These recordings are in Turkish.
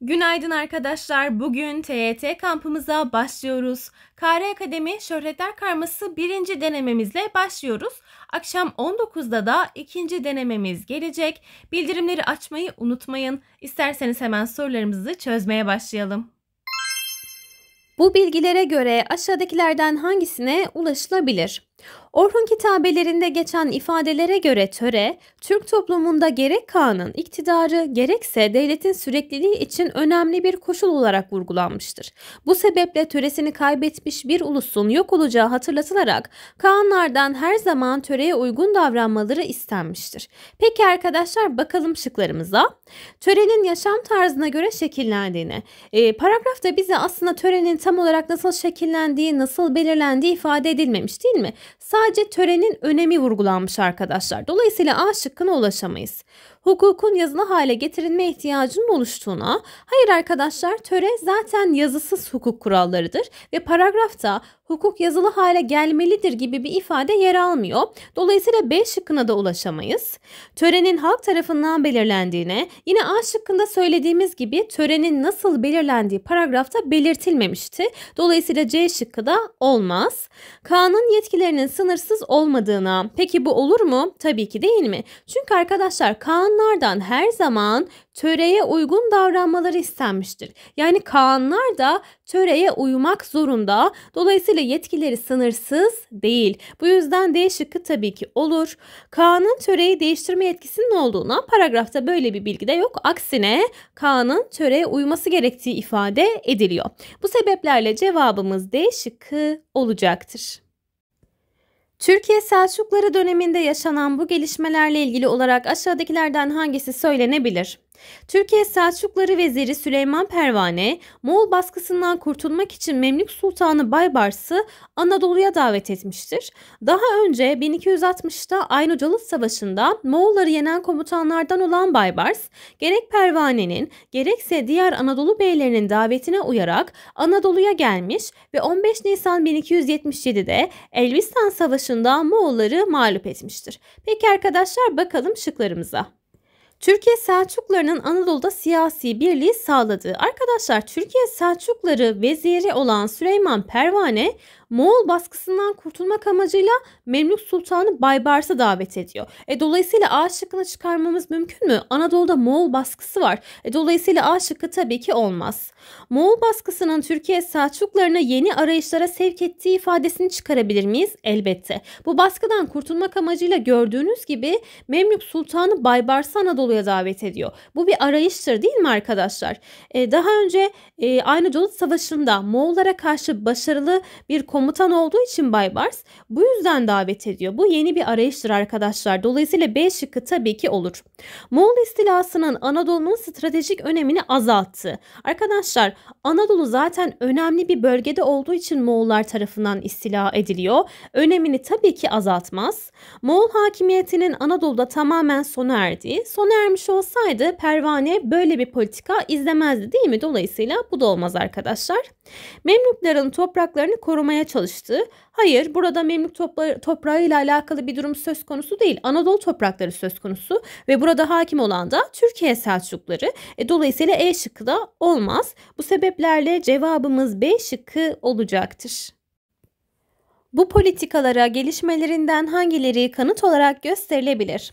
Günaydın arkadaşlar. Bugün TYT kampımıza başlıyoruz. KARE Akademi Şöhretler Karması birinci denememizle başlıyoruz. Akşam 19'da da ikinci denememiz gelecek. Bildirimleri açmayı unutmayın. İsterseniz hemen sorularımızı çözmeye başlayalım. Bu bilgilere göre aşağıdakilerden hangisine ulaşılabilir? Orhun kitabelerinde geçen ifadelere göre töre, Türk toplumunda gerek Kaan'ın iktidarı gerekse devletin sürekliliği için önemli bir koşul olarak vurgulanmıştır. Bu sebeple töresini kaybetmiş bir ulusun yok olacağı hatırlatılarak Kaanlardan her zaman töreye uygun davranmaları istenmiştir. Peki arkadaşlar bakalım şıklarımıza. Törenin yaşam tarzına göre şekillendiğini, e, paragrafta bize aslında törenin tam olarak nasıl şekillendiği, nasıl belirlendiği ifade edilmemiş değil mi? Sadece törenin önemi vurgulanmış arkadaşlar. Dolayısıyla A şıkkına ulaşamayız hukukun yazılı hale getirilme ihtiyacının oluştuğuna, hayır arkadaşlar töre zaten yazısız hukuk kurallarıdır ve paragrafta hukuk yazılı hale gelmelidir gibi bir ifade yer almıyor. Dolayısıyla B şıkkına da ulaşamayız. Törenin halk tarafından belirlendiğine, yine A şıkkında söylediğimiz gibi törenin nasıl belirlendiği paragrafta belirtilmemişti. Dolayısıyla C şıkkı da olmaz. Kanun yetkilerinin sınırsız olmadığına, peki bu olur mu? Tabii ki değil mi? Çünkü arkadaşlar kanun Kaanlardan her zaman töreye uygun davranmaları istenmiştir. Yani Kaanlar da töreye uymak zorunda. Dolayısıyla yetkileri sınırsız değil. Bu yüzden D şıkkı tabii ki olur. Kaan'ın töreyi değiştirme yetkisinin olduğuna paragrafta böyle bir bilgi de yok. Aksine Kaan'ın töreye uyması gerektiği ifade ediliyor. Bu sebeplerle cevabımız D şıkkı olacaktır. Türkiye Selçukları döneminde yaşanan bu gelişmelerle ilgili olarak aşağıdakilerden hangisi söylenebilir? Türkiye Selçukları Veziri Süleyman Pervane, Moğol baskısından kurtulmak için Memlük Sultanı Baybars'ı Anadolu'ya davet etmiştir. Daha önce 1260'ta Aynucalıt Savaşı'nda Moğolları yenen komutanlardan olan Baybars, gerek Pervane'nin gerekse diğer Anadolu beylerinin davetine uyarak Anadolu'ya gelmiş ve 15 Nisan 1277'de Elbistan Savaşı'nda Moğolları mağlup etmiştir. Peki arkadaşlar bakalım şıklarımıza. Türkiye Selçuklularının Anadolu'da siyasi birliği sağladığı. Arkadaşlar Türkiye Selçukları veziri olan Süleyman Pervane Moğol baskısından kurtulmak amacıyla Memlük Sultanı Baybars'a davet ediyor. E, dolayısıyla A şıkkını çıkarmamız mümkün mü? Anadolu'da Moğol baskısı var. E, dolayısıyla A şıkkı tabii ki olmaz. Moğol baskısının Türkiye Selçuklarını yeni arayışlara sevk ettiği ifadesini çıkarabilir miyiz? Elbette. Bu baskıdan kurtulmak amacıyla gördüğünüz gibi Memlük Sultanı Baybars'ı Anadolu'ya davet ediyor. Bu bir arayıştır değil mi arkadaşlar? E, daha önce e, Anadolu Savaşı'nda Moğollara karşı başarılı bir komutan olduğu için Bay Bars bu yüzden davet ediyor. Bu yeni bir arayıştır arkadaşlar. Dolayısıyla B şıkkı tabii ki olur. Moğol istilasının Anadolu'nun stratejik önemini azalttı. Arkadaşlar Anadolu zaten önemli bir bölgede olduğu için Moğollar tarafından istila ediliyor. Önemini tabii ki azaltmaz. Moğol hakimiyetinin Anadolu'da tamamen sona erdiği, sona ermiş olsaydı pervane böyle bir politika izlemezdi değil mi? Dolayısıyla bu da olmaz arkadaşlar. Memlukların topraklarını korumaya çalıştı. Hayır, burada Memlük topra toprağı ile alakalı bir durum söz konusu değil. Anadolu toprakları söz konusu ve burada hakim olan da Türkiye Selçukları. E, dolayısıyla E şıkkı da olmaz. Bu sebeplerle cevabımız B şıkkı olacaktır. Bu politikalara gelişmelerinden hangileri kanıt olarak gösterilebilir?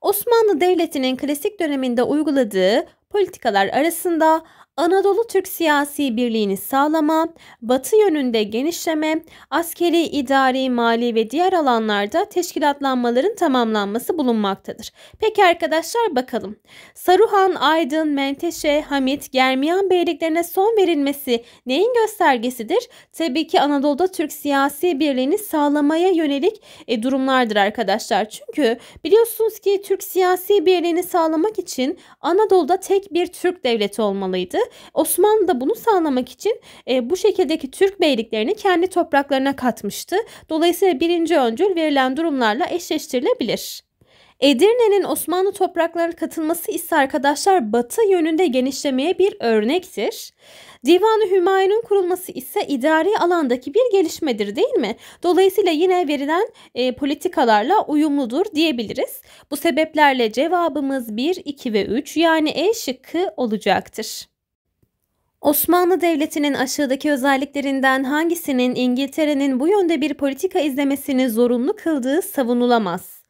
Osmanlı Devleti'nin klasik döneminde uyguladığı politikalar arasında Anadolu Türk siyasi birliğini sağlama, batı yönünde genişleme, askeri, idari, mali ve diğer alanlarda teşkilatlanmaların tamamlanması bulunmaktadır. Peki arkadaşlar bakalım. Saruhan, Aydın, Menteşe, Hamit, Germiyan beyliklerine son verilmesi neyin göstergesidir? Tabii ki Anadolu'da Türk siyasi birliğini sağlamaya yönelik e, durumlardır arkadaşlar. Çünkü biliyorsunuz ki Türk siyasi birliğini sağlamak için Anadolu'da tek bir Türk devleti olmalıydı Osmanlı da bunu sağlamak için e, bu şekildeki Türk beyliklerini kendi topraklarına katmıştı. Dolayısıyla birinci öncül verilen durumlarla eşleştirilebilir. Edirne'nin Osmanlı topraklarına katılması ise arkadaşlar batı yönünde genişlemeye bir örnektir. Divanı Hümayun'un kurulması ise idari alandaki bir gelişmedir değil mi? Dolayısıyla yine verilen e, politikalarla uyumludur diyebiliriz. Bu sebeplerle cevabımız 1, 2 ve 3 yani E şıkkı olacaktır. Osmanlı Devleti'nin aşağıdaki özelliklerinden hangisinin İngiltere'nin bu yönde bir politika izlemesini zorunlu kıldığı savunulamaz?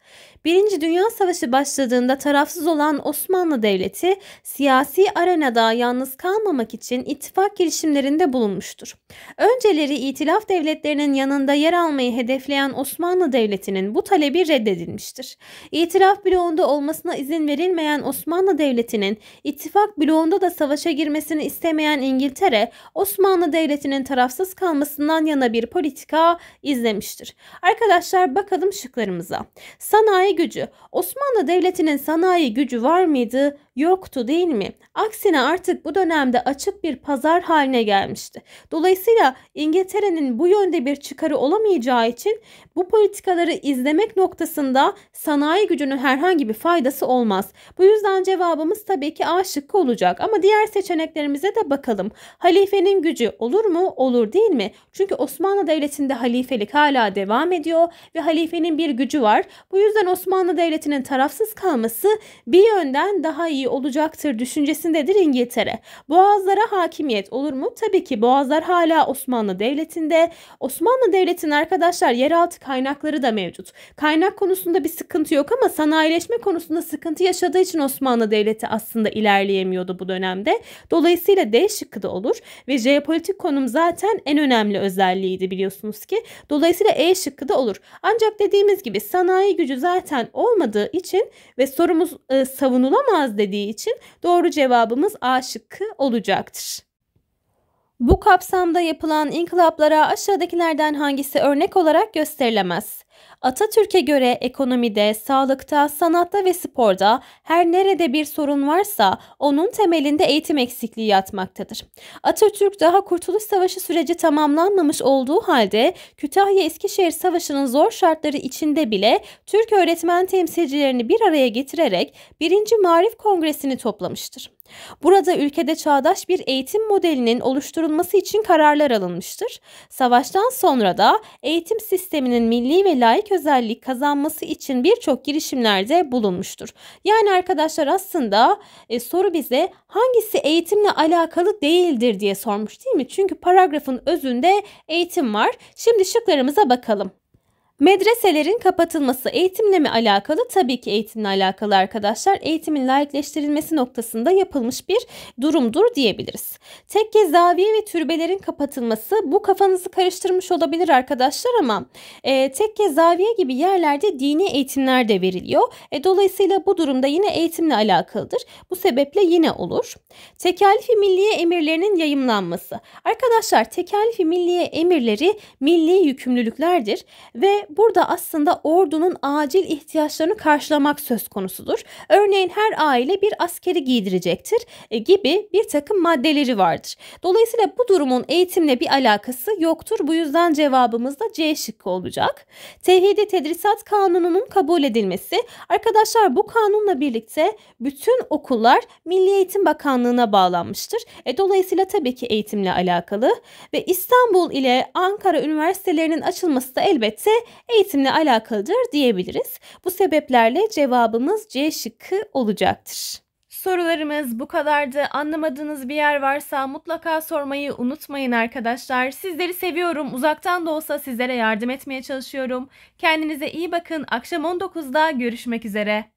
Birinci Dünya Savaşı başladığında tarafsız olan Osmanlı Devleti siyasi arenada yalnız kalmamak için ittifak girişimlerinde bulunmuştur. Önceleri itilaf devletlerinin yanında yer almayı hedefleyen Osmanlı Devleti'nin bu talebi reddedilmiştir. İtilaf bloğunda olmasına izin verilmeyen Osmanlı Devleti'nin ittifak bloğunda da savaşa girmesini istemeyen İngiltere Osmanlı Devleti'nin tarafsız kalmasından yana bir politika izlemiştir. Arkadaşlar bakalım şıklarımıza. Sanayi gücü. Osmanlı Devleti'nin sanayi gücü var mıydı? yoktu değil mi? Aksine artık bu dönemde açık bir pazar haline gelmişti. Dolayısıyla İngiltere'nin bu yönde bir çıkarı olamayacağı için bu politikaları izlemek noktasında sanayi gücünün herhangi bir faydası olmaz. Bu yüzden cevabımız tabii ki A şıkkı olacak ama diğer seçeneklerimize de bakalım. Halifenin gücü olur mu? Olur değil mi? Çünkü Osmanlı Devleti'nde halifelik hala devam ediyor ve halifenin bir gücü var. Bu yüzden Osmanlı Devleti'nin tarafsız kalması bir yönden daha iyi iyi olacaktır düşüncesindedir İngiltere. Boğazlara hakimiyet olur mu? Tabii ki Boğazlar hala Osmanlı Devleti'nde. Osmanlı Devleti'nin arkadaşlar yeraltı kaynakları da mevcut. Kaynak konusunda bir sıkıntı yok ama sanayileşme konusunda sıkıntı yaşadığı için Osmanlı Devleti aslında ilerleyemiyordu bu dönemde. Dolayısıyla D şıkkı da olur ve jeopolitik konum zaten en önemli özelliğiydi biliyorsunuz ki. Dolayısıyla E şıkkı da olur. Ancak dediğimiz gibi sanayi gücü zaten olmadığı için ve sorumuz e, savunulamaz dedi istediği için doğru cevabımız A şıkkı olacaktır. Bu kapsamda yapılan inkılaplara aşağıdakilerden hangisi örnek olarak gösterilemez? Atatürk'e göre ekonomide, sağlıkta, sanatta ve sporda her nerede bir sorun varsa onun temelinde eğitim eksikliği yatmaktadır. Atatürk daha Kurtuluş Savaşı süreci tamamlanmamış olduğu halde Kütahya-Eskişehir Savaşı'nın zor şartları içinde bile Türk öğretmen temsilcilerini bir araya getirerek 1. Marif Kongresi'ni toplamıştır. Burada ülkede çağdaş bir eğitim modelinin oluşturulması için kararlar alınmıştır. Savaştan sonra da eğitim sisteminin milli ve layıklı layık özellik kazanması için birçok girişimlerde bulunmuştur. Yani arkadaşlar aslında e, soru bize hangisi eğitimle alakalı değildir diye sormuş değil mi? Çünkü paragrafın özünde eğitim var. Şimdi şıklarımıza bakalım. Medreselerin kapatılması eğitimle mi alakalı? Tabii ki eğitimle alakalı arkadaşlar. Eğitimin layıkleştirilmesi noktasında yapılmış bir durumdur diyebiliriz. Tekke, zaviye ve türbelerin kapatılması bu kafanızı karıştırmış olabilir arkadaşlar ama e, tekke, zaviye gibi yerlerde dini eğitimler de veriliyor. E, dolayısıyla bu durumda yine eğitimle alakalıdır. Bu sebeple yine olur. Tekalifi milliye emirlerinin yayımlanması. Arkadaşlar tekalifi milliye emirleri milli yükümlülüklerdir ve burada aslında ordunun acil ihtiyaçlarını karşılamak söz konusudur. Örneğin her aile bir askeri giydirecektir e, gibi bir takım maddeleri vardır. Dolayısıyla bu durumun eğitimle bir alakası yoktur. Bu yüzden cevabımız da C şıkkı olacak. Tevhidi Tedrisat Kanunu'nun kabul edilmesi. Arkadaşlar bu kanunla birlikte bütün okullar Milli Eğitim Bakanlığı'na bağlanmıştır. E, dolayısıyla tabii ki eğitimle alakalı ve İstanbul ile Ankara üniversitelerinin açılması da elbette eğitimle alakalıdır diyebiliriz. Bu sebeplerle cevabımız C şıkkı olacaktır. Sorularımız bu kadardı. Anlamadığınız bir yer varsa mutlaka sormayı unutmayın arkadaşlar. Sizleri seviyorum. Uzaktan da olsa sizlere yardım etmeye çalışıyorum. Kendinize iyi bakın. Akşam 19'da görüşmek üzere.